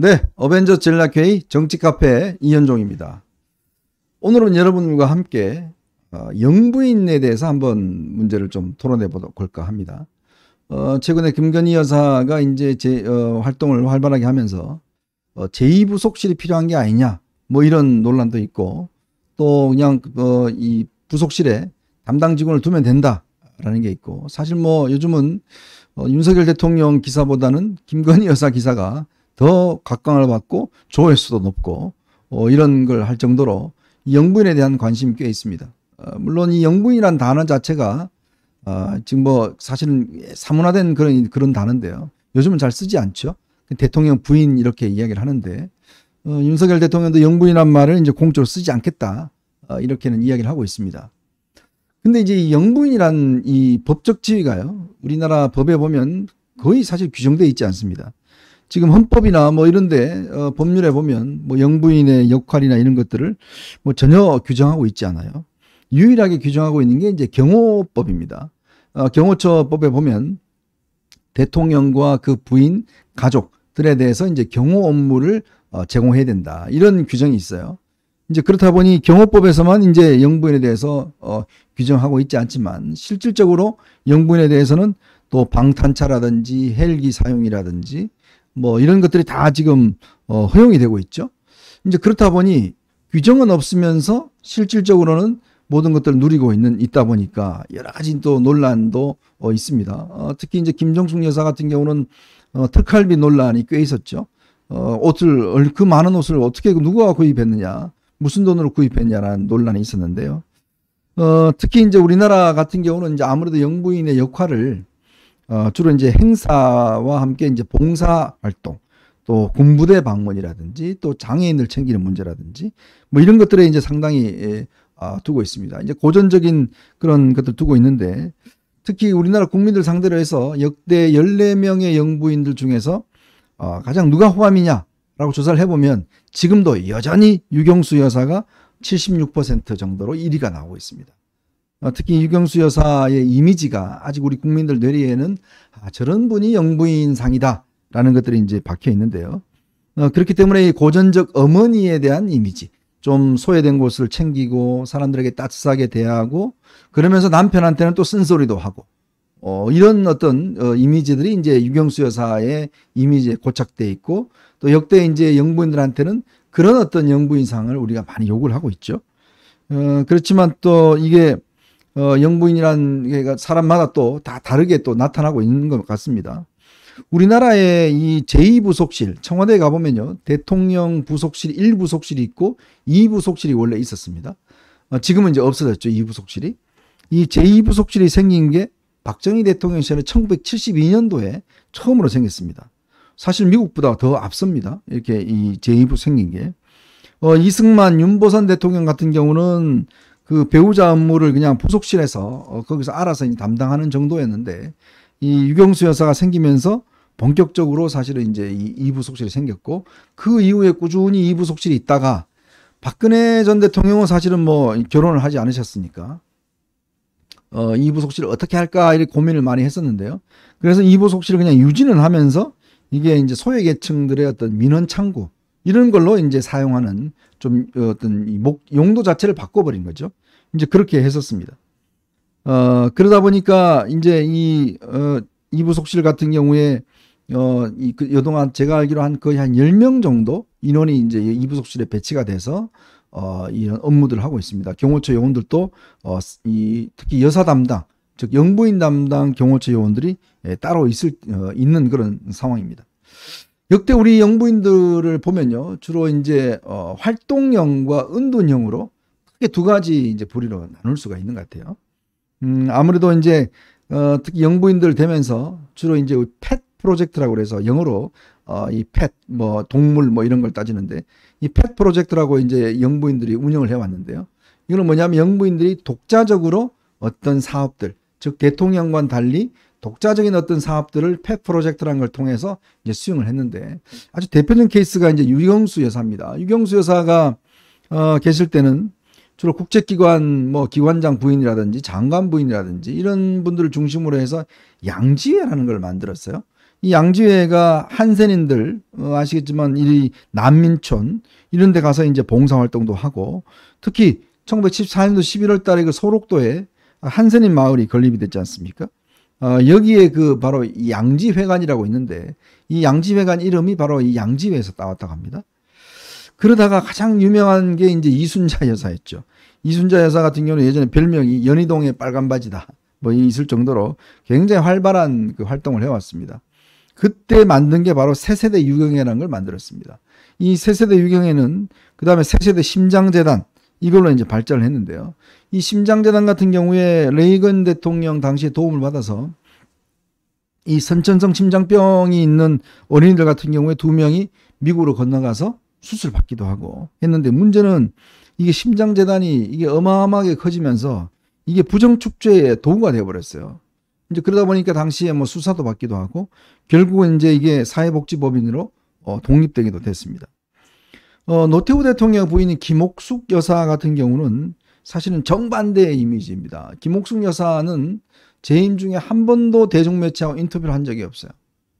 네, 어벤져 젤라케이 정치 카페 이현종입니다. 오늘은 여러분과 함께 어, 영부인에 대해서 한번 문제를 좀 토론해 볼까 합니다. 어, 최근에 김건희 여사가 이제 제, 어, 활동을 활발하게 하면서 어, 제2부속실이 필요한 게 아니냐 뭐 이런 논란도 있고 또 그냥 어, 이 부속실에 담당 직원을 두면 된다라는 게 있고 사실 뭐 요즘은 어, 윤석열 대통령 기사보다는 김건희 여사 기사가 더 각광을 받고 조회수도 높고 어, 이런 걸 할 정도로 영부인에 대한 관심이 꽤 있습니다. 어, 물론 이 영부인이란 단어 자체가 어, 지금 뭐 사실은 사문화된 그런 그런 단어인데요. 요즘은 잘 쓰지 않죠. 그 대통령 부인 이렇게 이야기를 하는데 어, 윤석열 대통령도 영부인란 말을 이제 공적으로 쓰지 않겠다 어, 이렇게는 이야기를 하고 있습니다. 근데 이제 영부인이란 이 법적 지위가요 우리나라 법에 보면 거의 사실 규정돼 있지 않습니다. 지금 헌법이나 뭐 이런데 어, 법률에 보면 뭐 영부인의 역할이나 이런 것들을 뭐 전혀 규정하고 있지 않아요. 유일하게 규정하고 있는 게 이제 경호법입니다. 어, 경호처법에 보면 대통령과 그 부인 가족들에 대해서 이제 경호 업무를 어, 제공해야 된다 이런 규정이 있어요. 이제 그렇다 보니 경호법에서만 이제 영부인에 대해서 어, 규정하고 있지 않지만 실질적으로 영부인에 대해서는 또 방탄차라든지 헬기 사용이라든지 뭐 이런 것들이 다 지금 어, 허용이 되고 있죠. 이제 그렇다 보니 규정은 없으면서 실질적으로는 모든 것들을 누리고 있는 있다 보니까 여러 가지 또 논란도 어, 있습니다. 어, 특히 이제 김정숙 여사 같은 경우는 어, 특할비 논란이 꽤 있었죠. 어, 옷을 그 많은 옷을 어떻게 누가 구입했느냐, 무슨 돈으로 구입했냐라는 논란이 있었는데요. 어, 특히 이제 우리나라 같은 경우는 이제 아무래도 영부인의 역할을 어, 주로 이제 행사와 함께 이제 봉사 활동, 또 군부대 방문이라든지 또 장애인을 챙기는 문제라든지 뭐 이런 것들에 이제 상당히 예, 아, 두고 있습니다. 이제 고전적인 그런 것들 두고 있는데 특히 우리나라 국민들 상대로 해서 역대 14명의 영부인들 중에서 어, 가장 누가 호감이냐라고 조사를 해보면 지금도 여전히 유경수 여사가 76% 정도로 1위가 나오고 있습니다. 어, 특히 유경수 여사의 이미지가 아직 우리 국민들 뇌리에는 아, 저런 분이 영부인상이다라는 것들이 이제 박혀 있는데요. 어, 그렇기 때문에 고전적 어머니에 대한 이미지, 좀 소외된 곳을 챙기고 사람들에게 따뜻하게 대하고 그러면서 남편한테는 또 쓴소리도 하고 어, 이런 어떤 어, 이미지들이 이제 유경수 여사의 이미지에 고착돼 있고 또 역대 이제 영부인들한테는 그런 어떤 영부인상을 우리가 많이 요구를 하고 있죠. 어, 그렇지만 또 이게 어, 영부인이란 게 사람마다 또 다 다르게 또 나타나고 있는 것 같습니다. 우리나라의 이 제2부속실, 청와대에 가보면요. 대통령 부속실 1부속실이 있고 2부속실이 원래 있었습니다. 어, 지금은 이제 없어졌죠. 2부속실이. 이 제2부속실이 생긴 게 박정희 대통령 시절에 1972년도에 처음으로 생겼습니다. 사실 미국보다 더 앞섭니다. 이렇게 이 제2부 생긴 게. 어, 이승만, 윤보선 대통령 같은 경우는 그 배우자 업무를 그냥 포속실에서 어, 거기서 알아서 담당하는 정도였는데 이 유경수 여사가 생기면서 본격적으로 사실은 이제 이 2부 속실이 생겼고 그 이후에 꾸준히 이부 속실이 있다가 박근혜 전 대통령은 사실은 뭐 결혼을 하지 않으셨으니까 어, 이부 속실을 어떻게 할까 이렇게 고민을 많이 했었는데요. 그래서 이부 속실을 그냥 유지는 하면서 이게 이제 소외계층들의 어떤 민원 창구 이런 걸로 이제 사용하는 좀 어떤 목, 용도 자체를 바꿔버린 거죠. 이제 그렇게 했었습니다. 어, 그러다 보니까 이제 이, 어, 이부속실 같은 경우에 어, 이, 그, 여동안 제가 알기로 한 거의 한열명 정도 인원이 이제 이부속실에 배치가 돼서 어, 이런 업무들을 하고 있습니다. 경호처 요원들도 어, 이, 특히 여사 담당, 즉 영부인 담당 경호처 요원들이 예, 따로 있을 어, 있는 그런 상황입니다. 역대 우리 영부인들을 보면요. 주로 이제 어, 활동형과 은둔형으로 크게 두 가지 이제 부리로 나눌 수가 있는 것 같아요. 음, 아무래도 이제 어, 특히 영부인들 되면서 주로 이제 펫 프로젝트라고 해서 영어로 어, 이 펫, 뭐 동물 뭐 이런 걸 따지는데 이펫 프로젝트라고 이제 영부인들이 운영을 해왔는데요. 이거는 뭐냐면 영부인들이 독자적으로 어떤 사업들, 즉 대통령과는 달리 독자적인 어떤 사업들을 펫 프로젝트라는 걸 통해서 이제 수용을 했는데 아주 대표적인 케이스가 이제 유경수 여사입니다. 유경수 여사가 어, 계실 때는 주로 국제기관 뭐 기관장 부인이라든지 장관 부인이라든지 이런 분들을 중심으로 해서 양지회라는 걸 만들었어요. 이 양지회가 한센인들 어, 아시겠지만 이 난민촌 이런 데 가서 이제 봉사활동도 하고 특히 1974년도 11월 달에 그 소록도에 한센인 마을이 건립이 됐지 않습니까? 어, 여기에 그 바로 양지회관이라고 있는데 이 양지회관 이름이 바로 이 양지회에서 따왔다고 합니다. 그러다가 가장 유명한 게 이제 이순자 여사였죠. 이순자 여사 같은 경우는 예전에 별명이 연희동의 빨간 바지다 뭐 있을 정도로 굉장히 활발한 그 활동을 해왔습니다. 그때 만든 게 바로 세세대 유경회라는 걸 만들었습니다. 이 세세대 유경회는 그 다음에 세세대 심장재단 이걸로 이제 발전을 했는데요. 이 심장재단 같은 경우에 레이건 대통령 당시에 도움을 받아서 이 선천성 심장병이 있는 어린이들 같은 경우에 두 명이 미국으로 건너가서 수술 받기도 하고 했는데 문제는 이게 심장재단이 이게 어마어마하게 커지면서 이게 부정축제의 도구가 되어버렸어요. 이제 그러다 보니까 당시에 뭐 수사도 받기도 하고 결국은 이제 이게 사회복지법인으로 어, 독립되기도 됐습니다. 어, 노태우 대통령 부인 김옥숙 여사 같은 경우는 사실은 정반대의 이미지입니다. 김옥숙 여사는 재임 중에 한 번도 대중매체하고 인터뷰를 한 적이 없어요.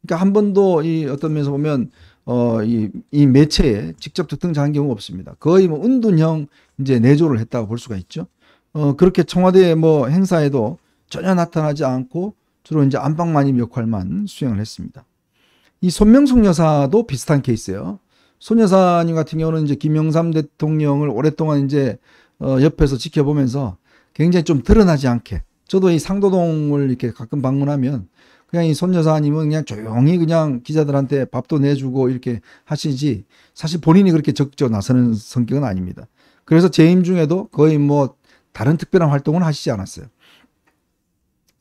그러니까 한 번도 이 어떤 면에서 보면 어, 이, 이 매체에 직접 등장한 경우가 없습니다. 거의 뭐 은둔형 이제 내조를 했다고 볼 수가 있죠. 어, 그렇게 청와대 뭐 행사에도 전혀 나타나지 않고 주로 이제 안방마님 역할만 수행을 했습니다. 이 손명숙 여사도 비슷한 케이스예요. 손여사님 같은 경우는 이제 김영삼 대통령을 오랫동안 이제 어 옆에서 지켜보면서 굉장히 좀 드러나지 않게 저도 이 상도동을 이렇게 가끔 방문하면 그냥 이 손여사님은 그냥 조용히 그냥 기자들한테 밥도 내주고 이렇게 하시지 사실 본인이 그렇게 적극 나서는 성격은 아닙니다. 그래서 재임 중에도 거의 뭐 다른 특별한 활동은 하시지 않았어요.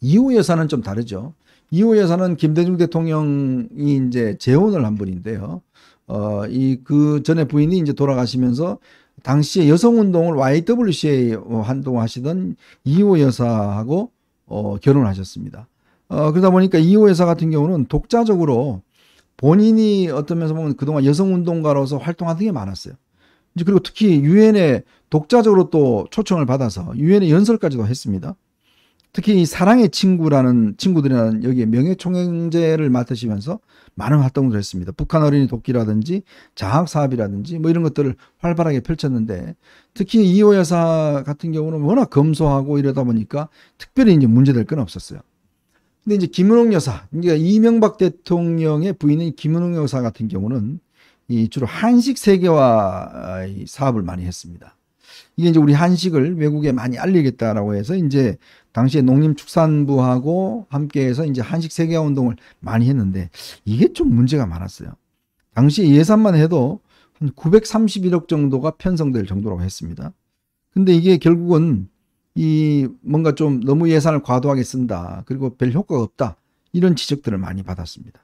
이후 여사는 좀 다르죠. 이후 여사는 김대중 대통령이 이제 재혼을 한 분인데요. 어, 이 그 전에 부인이 이제 돌아가시면서 당시에 여성운동을 YWCA 한동안 하시던 이호 여사하고 어, 결혼을 하셨습니다. 어, 그러다 보니까 이호 여사 같은 경우는 독자적으로 본인이 어떤 면에서 보면 그동안 여성운동가로서 활동한 하게 많았어요. 이제 그리고 특히 유엔에 독자적으로 또 초청을 받아서 유엔의 연설까지도 했습니다. 특히 이 사랑의 친구라는 친구들이라는 여기에 명예총행제를 맡으시면서 많은 활동을 했습니다. 북한 어린이 돕기라든지 자학 사업이라든지 뭐 이런 것들을 활발하게 펼쳤는데 특히 이호 여사 같은 경우는 워낙 검소하고 이러다 보니까 특별히 이제 문제될 건 없었어요. 근데 이제 김은홍 여사, 그러니까 이명박 대통령의 부인인 김은홍 여사 같은 경우는 이 주로 한식 세계화 사업을 많이 했습니다. 이게 이제 우리 한식을 외국에 많이 알리겠다라고 해서 이제 당시에 농림축산부하고 함께해서 이제 한식 세계화 운동을 많이 했는데 이게 좀 문제가 많았어요. 당시 예산만 해도 한 931억 정도가 편성될 정도라고 했습니다. 근데 이게 결국은 이 뭔가 좀 너무 예산을 과도하게 쓴다. 그리고 별 효과가 없다. 이런 지적들을 많이 받았습니다.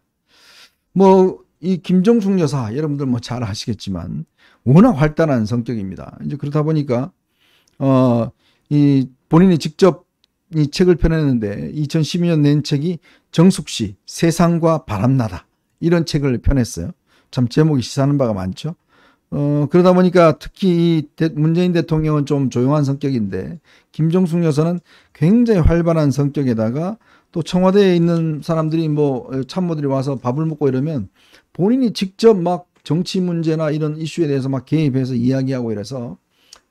뭐이 김정숙 여사 여러분들 뭐 잘 아시겠지만 워낙 활달한 성격입니다. 이제 그렇다 보니까 어 이 본인이 직접 이 책을 펴냈는데 2012년 낸 책이 정숙 씨 세상과 바람나다 이런 책을 펴냈어요. 참 제목이 시사하는 바가 많죠. 어 그러다 보니까 특히 이 문재인 대통령은 좀 조용한 성격인데 김정숙 여사는 굉장히 활발한 성격에다가 또 청와대에 있는 사람들이 뭐 참모들이 와서 밥을 먹고 이러면 본인이 직접 막 정치 문제나 이런 이슈에 대해서 막 개입해서 이야기하고 이래서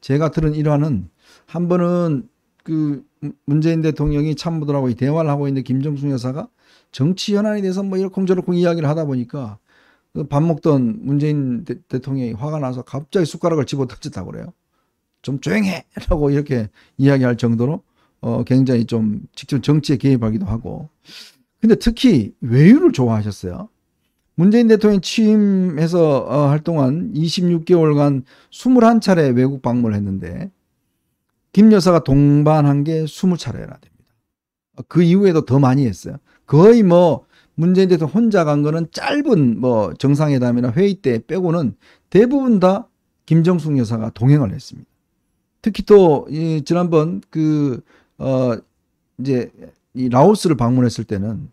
제가 들은 일화는 한 번은 그 문재인 대통령이 참모들하고 대화를 하고 있는데 김정숙 여사가 정치 현안에 대해서 뭐 이렇쿵저렇쿵 이야기를 하다 보니까 그 밥 먹던 문재인 대, 통령이 화가 나서 갑자기 숟가락을 집어 던졌다고 그래요. 좀 조용해! 라고 이렇게 이야기할 정도로 어, 굉장히 좀 직접 정치에 개입하기도 하고. 근데 특히 외유를 좋아하셨어요. 문재인 대통령이 취임해서 어, 활동한 26개월간 21차례 외국 방문을 했는데 김 여사가 동반한 게 20차례나 됩니다. 그 이후에도 더 많이 했어요. 거의 뭐 문재인 대통령 혼자 간 거는 짧은 뭐 정상회담이나 회의 때 빼고는 대부분 다 김정숙 여사가 동행을 했습니다. 특히 또이 지난번 그어 이제 이 라오스를 방문했을 때는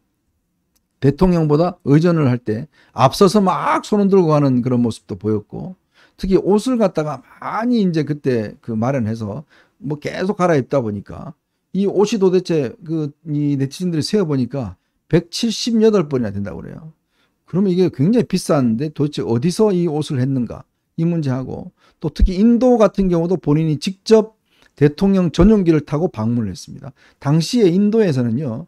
대통령보다 의전을 할 때 앞서서 막 손을 들고 가는 그런 모습도 보였고 특히 옷을 갖다가 많이 이제 그때 그 마련해서 뭐 계속 갈아입다 보니까 이 옷이 도대체 그이 네티즌들이 세어 보니까 178번이나 된다고 그래요. 그러면 이게 굉장히 비싼데 도대체 어디서 이 옷을 했는가 이 문제하고 또 특히 인도 같은 경우도 본인이 직접 대통령 전용기를 타고 방문을 했습니다. 당시에 인도에서는요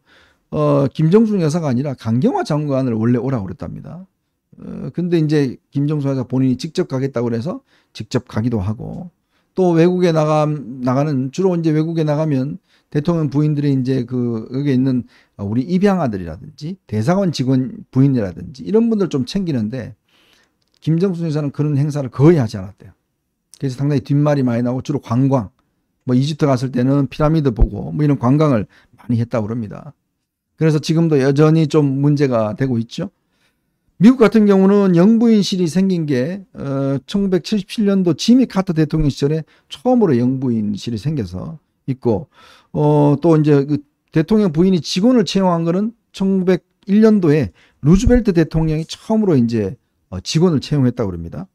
어, 김정순 여사가 아니라 강경화 장관을 원래 오라고 그랬답니다. 어, 근데 이제 김정수 여사 본인이 직접 가겠다고 그래서 직접 가기도 하고 또 외국에 나가 나가는 주로 이제 외국에 나가면 대통령 부인들이 이제 그 여기 있는 우리 입양 아들이라든지 대사관 직원 부인이라든지 이런 분들 좀 챙기는데 김정수 여사는 그런 행사를 거의 하지 않았대요. 그래서 상당히 뒷말이 많이 나오고 주로 관광 뭐 이집트 갔을 때는 피라미드 보고 뭐 이런 관광을 많이 했다고 그럽니다. 그래서 지금도 여전히 좀 문제가 되고 있죠. 미국 같은 경우는 영부인실이 생긴 게 어, 1977년도 지미 카터 대통령 시절에 처음으로 영부인실이 생겨서 있고 어, 또 이제 그 대통령 부인이 직원을 채용한 거는 1901년도에 루즈벨트 대통령이 처음으로 이제 어, 직원을 채용했다고 그럽니다.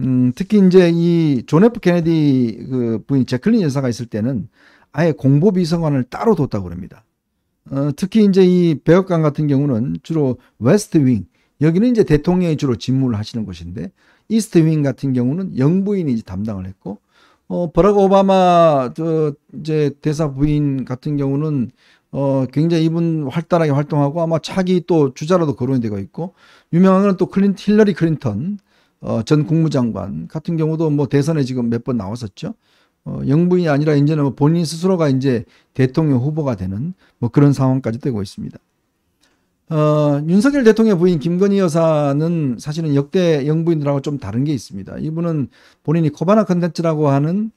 음, 특히 이제 이존 F 케네디 그 부인 제클린 여사가 있을 때는 아예 공보비서관을 따로 뒀다고 그럽니다. 어, 특히 이제 이 백악관 같은 경우는 주로 웨스트윙 여기는 이제 대통령이 주로 직무를 하시는 곳인데 이스트윙 같은 경우는 영부인이 이제 담당을 했고 어, 버락 오바마 저 이제 대사 부인 같은 경우는 어, 굉장히 이분 활달하게 활동하고 아마 차기 또 주자로도 거론이 되고 있고 유명한 건 또 클린 힐러리 클린턴 어, 전 국무장관 같은 경우도 뭐 대선에 지금 몇 번 나왔었죠. 어, 영부인이 아니라 이제는 뭐 본인 스스로가 이제 대통령 후보가 되는 뭐 그런 상황까지 되고 있습니다. 어, 윤석열 대통령 부인 김건희 여사는 사실은 역대 영부인들하고 좀 다른 게 있습니다. 이분은 본인이 코바나 컨텐츠라고 하는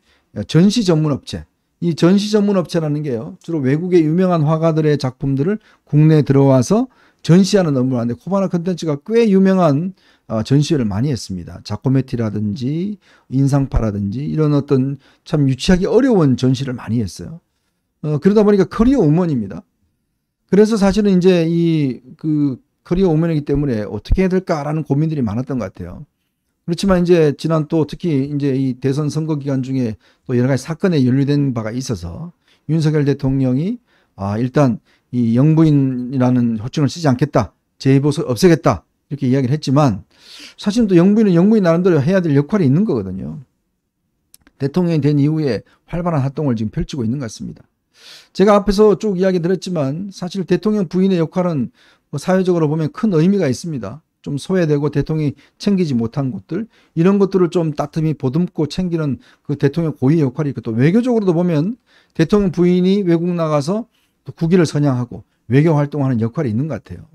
전시 전문 업체. 이 전시 전문 업체라는 게요. 주로 외국의 유명한 화가들의 작품들을 국내에 들어와서 전시하는 업무를 하는데 코바나 컨텐츠가 꽤 유명한 어, 전시회를 많이 했습니다. 자코메티라든지 인상파라든지 이런 어떤 참 유치하기 어려운 전시를 많이 했어요. 어, 그러다 보니까 커리어 우먼입니다. 그래서 사실은 이제 이그 커리어 우먼이기 때문에 어떻게 해야 될까라는 고민들이 많았던 것 같아요. 그렇지만 이제 지난 또 특히 이제 이 대선 선거 기간 중에 또 여러 가지 사건에 연루된 바가 있어서 윤석열 대통령이 아 일단 이 영부인이라는 호칭을 쓰지 않겠다. 재보수 없애겠다. 이렇게 이야기를 했지만 사실은 또 영부인은 영부인 나름대로 해야 될 역할이 있는 거거든요. 대통령이 된 이후에 활발한 활동을 지금 펼치고 있는 것 같습니다. 제가 앞에서 쭉 이야기 드렸지만 사실 대통령 부인의 역할은 뭐 사회적으로 보면 큰 의미가 있습니다. 좀 소외되고 대통령이 챙기지 못한 것들 이런 것들을 좀 따뜻히 보듬고 챙기는 그 대통령 고위 역할이 있고 또 외교적으로도 보면 대통령 부인이 외국 나가서 국위를 선양하고 외교 활동하는 역할이 있는 것 같아요.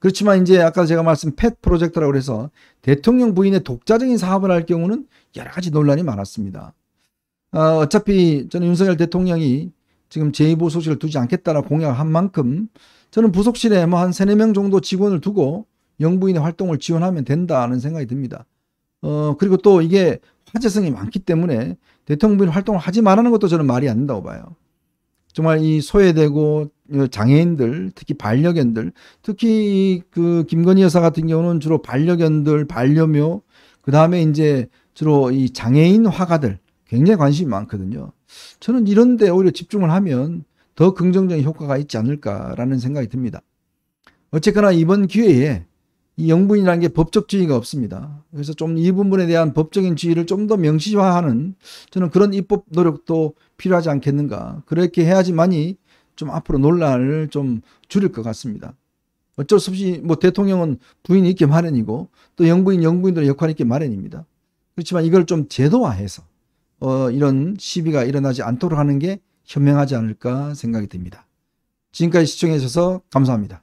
그렇지만 이제 아까 제가 말씀 펫 프로젝트라고 해서 대통령 부인의 독자적인 사업을 할 경우는 여러 가지 논란이 많았습니다. 아, 어, 차피 저는 윤석열 대통령이 지금 제2보 소식을 두지 않겠다라고 공약한 을 만큼 저는 부속실에 뭐 한 3, 4명 정도 직원을 두고 영부인의 활동을 지원하면 된다는 생각이 듭니다. 어, 그리고 또 이게 화제성이 많기 때문에 대통령 부인 활동을 하지 말라는 것도 저는 말이 안 된다고 봐요. 정말 이 소외되고 그 장애인들 특히 반려견들 특히 그 김건희 여사 같은 경우는 주로 반려견들 반려묘 그 다음에 이제 주로 이 장애인 화가들 굉장히 관심이 많거든요. 저는 이런데 오히려 집중을 하면 더 긍정적인 효과가 있지 않을까라는 생각이 듭니다. 어쨌거나 이번 기회에 이 영분이라는 게 법적 지위가 없습니다. 그래서 좀 이 부분에 대한 법적인 지위를 좀 더 명시화하는 저는 그런 입법 노력도 필요하지 않겠는가. 그렇게 해야지만이 좀 앞으로 논란을 좀 줄일 것 같습니다. 어쩔 수 없이 뭐 대통령은 부인이 있기 마련이고 또 영부인 영부인들의 역할이 있기 마련입니다. 그렇지만 이걸 좀 제도화해서 어, 이런 시비가 일어나지 않도록 하는 게 현명하지 않을까 생각이 듭니다. 지금까지 시청해 주셔서 감사합니다.